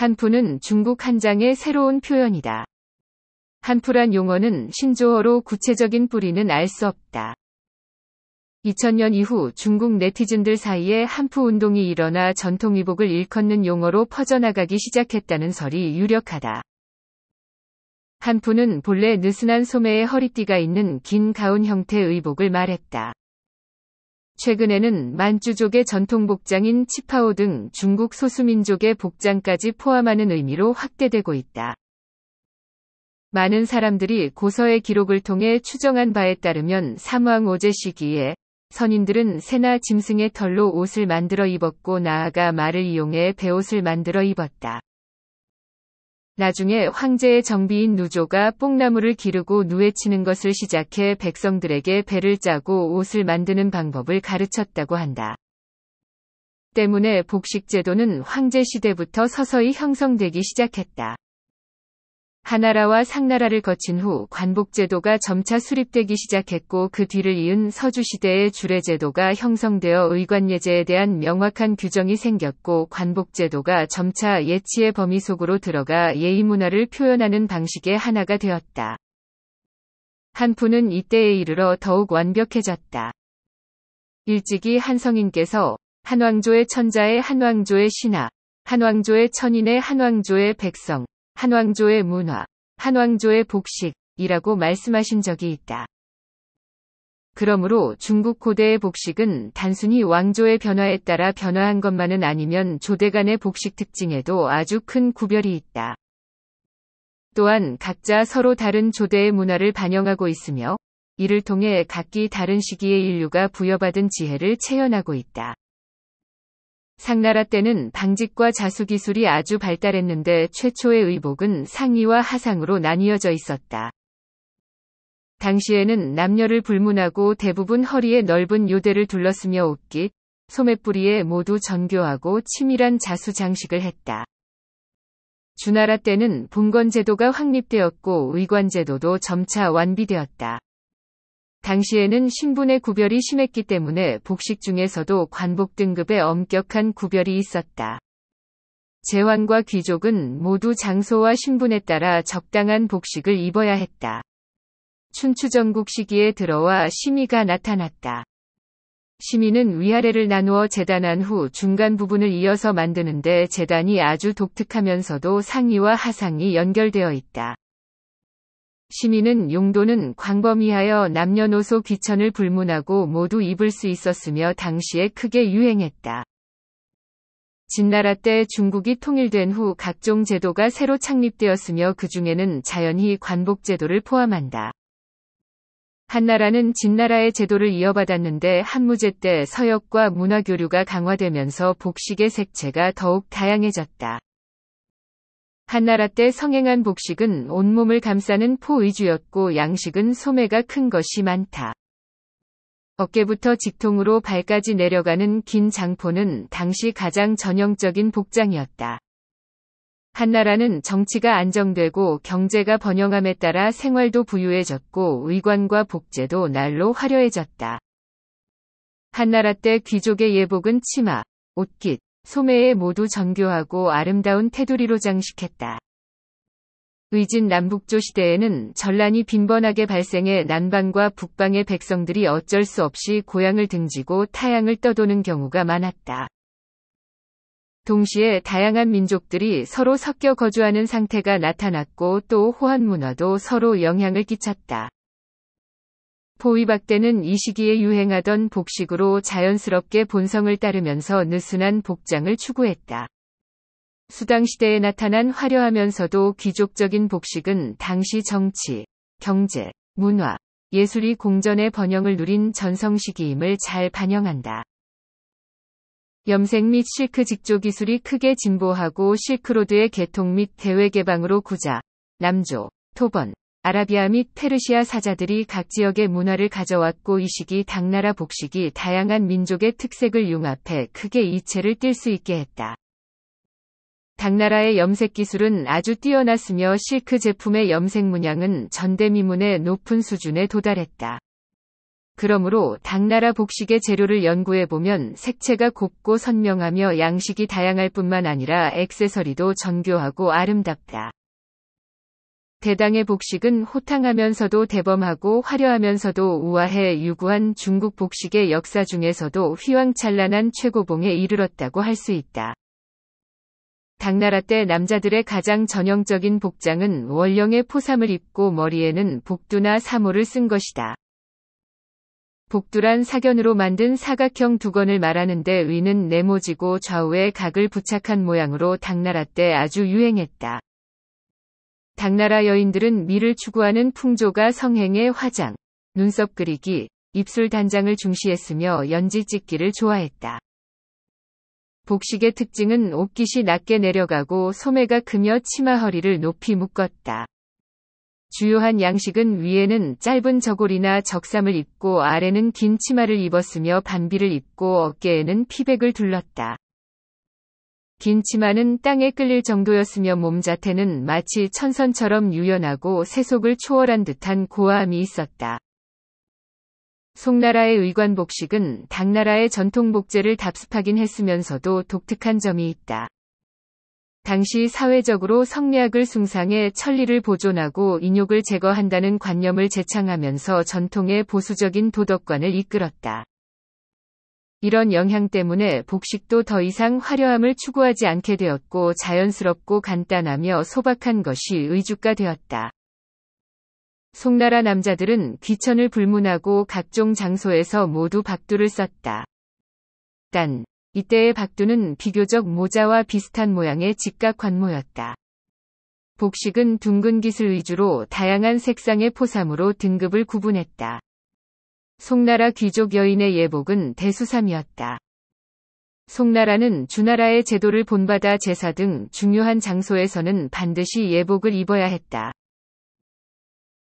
한푸는 중국 한장의 새로운 표현이다. 한푸란 용어는 신조어로 구체적인 뿌리는 알 수 없다. 2000년 이후 중국 네티즌들 사이에 한푸 운동이 일어나 전통의복을 일컫는 용어로 퍼져나가기 시작했다는 설이 유력하다. 한푸는 본래 느슨한 소매에 허리띠가 있는 긴 가운 형태의 의복을 말했다. 최근에는 만주족의 전통 복장인 치파오 등 중국 소수민족의 복장까지 포함하는 의미로 확대되고 있다. 많은 사람들이 고서의 기록을 통해 추정한 바에 따르면 삼왕 오제 시기에 선인들은 새나 짐승의 털로 옷을 만들어 입었고 나아가 말을 이용해 배옷을 만들어 입었다. 나중에 황제의 정비인 누조가 뽕나무를 기르고 누에치는 것을 시작해 백성들에게 배를 짜고 옷을 만드는 방법을 가르쳤다고 한다. 때문에 복식제도는 황제 시대부터 서서히 형성되기 시작했다. 하나라와 상나라를 거친 후 관복제도가 점차 수립되기 시작했고 그 뒤를 이은 서주시대의 주례제도가 형성되어 의관예제에 대한 명확한 규정이 생겼고 관복제도가 점차 예치의 범위 속으로 들어가 예의문화를 표현하는 방식의 하나가 되었다. 한푸는 이때에 이르러 더욱 완벽해졌다. 일찍이 한성인께서 한왕조의 천자의 한왕조의 신하, 한왕조의 천인의 한왕조의 백성, 한왕조의 문화, 한왕조의 복식이라고 말씀하신 적이 있다. 그러므로 중국 고대의 복식은 단순히 왕조의 변화에 따라 변화한 것만은 아니면 조대 간의 복식 특징에도 아주 큰 구별이 있다. 또한 각자 서로 다른 조대의 문화를 반영하고 있으며 이를 통해 각기 다른 시기의 인류가 부여받은 지혜를 체현하고 있다. 상나라 때는 방직과 자수 기술이 아주 발달했는데 최초의 의복은 상의와 하상으로 나뉘어져 있었다. 당시에는 남녀를 불문하고 대부분 허리에 넓은 요대를 둘렀으며 옷깃, 소맷뿌리에 모두 전교하고 치밀한 자수 장식을 했다. 주나라 때는 봉건 제도가 확립되었고 의관 제도도 점차 완비되었다. 당시에는 신분의 구별이 심했기 때문에 복식 중에서도 관복 등급의 엄격한 구별이 있었다. 제왕과 귀족은 모두 장소와 신분에 따라 적당한 복식을 입어야 했다. 춘추전국 시기에 들어와 심의가 나타났다. 심의는 위아래를 나누어 재단한 후 중간 부분을 이어서 만드는데 재단이 아주 독특하면서도 상의와 하상이 연결되어 있다. 시민은 용도는 광범위하여 남녀노소 귀천을 불문하고 모두 입을 수 있었으며 당시에 크게 유행했다. 진나라 때 중국이 통일된 후 각종 제도가 새로 창립되었으며 그 중에는 자연히 관복제도를 포함한다. 한나라는 진나라의 제도를 이어받았는데 한무제 때 서역과 문화교류가 강화되면서 복식의 색채가 더욱 다양해졌다. 한나라 때 성행한 복식은 온몸을 감싸는 포의주였고 양식은 소매가 큰 것이 많다. 어깨부터 직통으로 발까지 내려가는 긴 장포는 당시 가장 전형적인 복장이었다. 한나라는 정치가 안정되고 경제가 번영함에 따라 생활도 부유해졌고 의관과 복제도 날로 화려해졌다. 한나라 때 귀족의 예복은 치마, 옷깃, 소매에 모두 정교하고 아름다운 테두리로 장식했다. 의진 남북조 시대에는 전란이 빈번하게 발생해 남방과 북방의 백성들이 어쩔 수 없이 고향을 등지고 타양을 떠도는 경우가 많았다. 동시에 다양한 민족들이 서로 섞여 거주하는 상태가 나타났고 또 호환 문화도 서로 영향을 끼쳤다. 포위박대는 이 시기에 유행하던 복식으로 자연스럽게 본성을 따르면서 느슨한 복장을 추구했다. 수당시대에 나타난 화려하면서도 귀족적인 복식은 당시 정치, 경제, 문화, 예술이 공전의 번영을 누린 전성시기임을 잘 반영한다. 염색 및 실크 직조 기술이 크게 진보하고 실크로드의 개통 및 대외 개방으로 구자, 남조, 토번, 아라비아 및 페르시아 사자들이 각 지역의 문화를 가져왔고 이 시기 당나라 복식이 다양한 민족의 특색을 융합해 크게 이체를 띨 수 있게 했다. 당나라의 염색 기술은 아주 뛰어났으며 실크 제품의 염색 문양은 전대미문의 높은 수준에 도달했다. 그러므로 당나라 복식의 재료를 연구해보면 색채가 곱고 선명하며 양식이 다양할 뿐만 아니라 액세서리도 정교하고 아름답다. 대당의 복식은 호탕하면서도 대범하고 화려하면서도 우아해 유구한 중국 복식의 역사 중에서도 휘황찬란한 최고봉에 이르렀다고 할 수 있다. 당나라 때 남자들의 가장 전형적인 복장은 원령의 포삼을 입고 머리에는 복두나 사모를 쓴 것이다. 복두란 사견으로 만든 사각형 두건을 말하는데 위는 네모지고 좌우에 각을 부착한 모양으로 당나라 때 아주 유행했다. 당나라 여인들은 미를 추구하는 풍조가 성행의 화장, 눈썹 그리기, 입술 단장을 중시했으며 연지 찍기를 좋아했다. 복식의 특징은 옷깃이 낮게 내려가고 소매가 크며 치마 허리를 높이 묶었다. 주요한 양식은 위에는 짧은 저골이나 적삼을 입고 아래는 긴 치마를 입었으며 반비를 입고 어깨에는 피백을 둘렀다. 긴 치마는 땅에 끌릴 정도였으며 몸 자태는 마치 천선처럼 유연하고 세속을 초월한 듯한 고함이 있었다. 송나라의 의관복식은 당나라의 전통복제를 답습하긴 했으면서도 독특한 점이 있다. 당시 사회적으로 성리학을 숭상해 천리를 보존하고 인욕을 제거한다는 관념을 재창하면서 전통의 보수적인 도덕관을 이끌었다. 이런 영향 때문에 복식도 더 이상 화려함을 추구하지 않게 되었고 자연스럽고 간단하며 소박한 것이 의주가 되었다. 송나라 남자들은 귀천을 불문하고 각종 장소에서 모두 박두를 썼다. 단, 이때의 박두는 비교적 모자와 비슷한 모양의 직각 관모였다. 복식은 둥근 기슬 위주로 다양한 색상의 포삼으로 등급을 구분했다. 송나라 귀족 여인의 예복은 대수삼이었다. 송나라는 주나라의 제도를 본받아 제사 등 중요한 장소에서는 반드시 예복을 입어야 했다.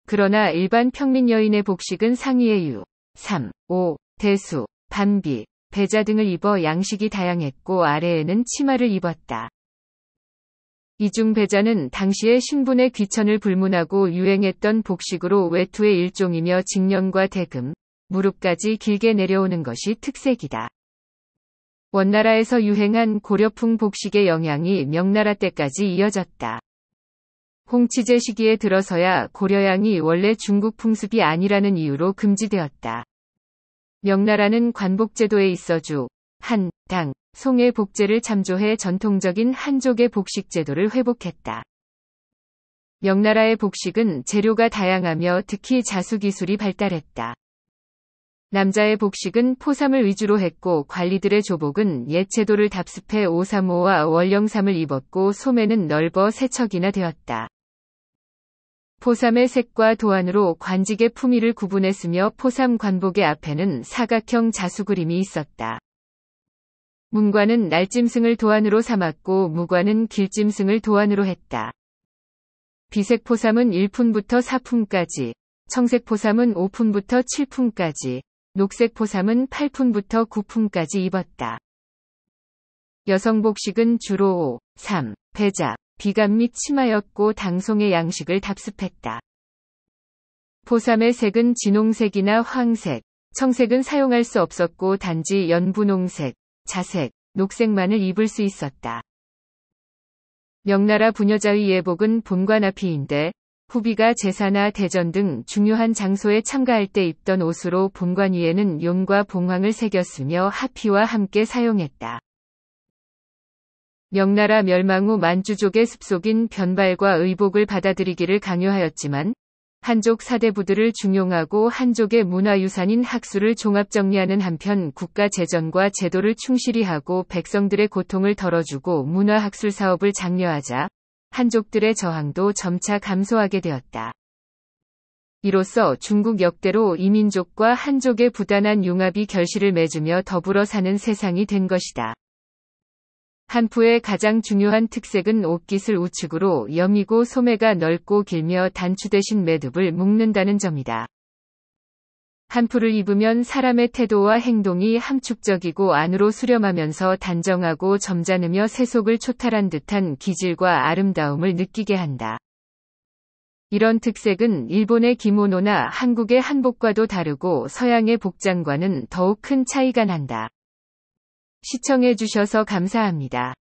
그러나 일반 평민 여인의 복식은 상의의 유, 삼, 오, 대수, 반비, 배자 등을 입어 양식이 다양했고 아래에는 치마를 입었다. 이중 배자는 당시의 신분의 귀천을 불문하고 유행했던 복식으로 외투의 일종이며 직년과 대금, 무릎까지 길게 내려오는 것이 특색이다. 원나라에서 유행한 고려풍 복식의 영향이 명나라 때까지 이어졌다. 홍치제 시기에 들어서야 고려양이 원래 중국 풍습이 아니라는 이유로 금지되었다. 명나라는 관복제도에 있어 주, 한, 당, 송의 복제를 참조해 전통적인 한족의 복식제도를 회복했다. 명나라의 복식은 재료가 다양하며 특히 자수기술이 발달했다. 남자의 복식은 포삼을 위주로 했고 관리들의 조복은 옛 제도를 답습해 오삼오와 월령삼을 입었고 소매는 넓어 세척이나 되었다. 포삼의 색과 도안으로 관직의 품위를 구분했으며 포삼 관복의 앞에는 사각형 자수 그림이 있었다. 문관은 날짐승을 도안으로 삼았고 무관은 길짐승을 도안으로 했다. 비색 포삼은 1푼부터4푼까지 청색 포삼은 5푼부터7푼까지 녹색 포삼은 8품부터9품까지 입었다. 여성 복식은 주로 5, 3, 배작 비감 및 치마였고 당송의 양식을 답습했다. 포삼의 색은 진홍색이나 황색, 청색은 사용할 수 없었고 단지 연분홍색, 자색, 녹색만을 입을 수 있었다. 명나라 부녀자의 예복은 본관 앞이인데 후비가 제사나 대전 등 중요한 장소에 참가할 때 입던 옷으로 본관 위에는 용과 봉황을 새겼으며 하피와 함께 사용했다. 명나라 멸망 후 만주족의 습속인 변발과 의복을 받아들이기를 강요하였지만 한족 사대부들을 중용하고 한족의 문화유산인 학술을 종합정리하는 한편 국가 재정과 제도를 충실히 하고 백성들의 고통을 덜어주고 문화학술 사업을 장려하자 한족들의 저항도 점차 감소하게 되었다. 이로써 중국 역대로 이민족과 한족의 부단한 융합이 결실을 맺으며 더불어 사는 세상이 된 것이다. 한푸의 가장 중요한 특색은 옷깃을 우측으로 여미고 소매가 넓고 길며 단추 대신 매듭을 묶는다는 점이다. 한풀을 입으면 사람의 태도와 행동이 함축적이고 안으로 수렴하면서 단정하고 점잖으며 세속을 초탈한 듯한 기질과 아름다움을 느끼게 한다. 이런 특색은 일본의 기모노나 한국의 한복과도 다르고 서양의 복장과는 더욱 큰 차이가 난다. 시청해주셔서 감사합니다.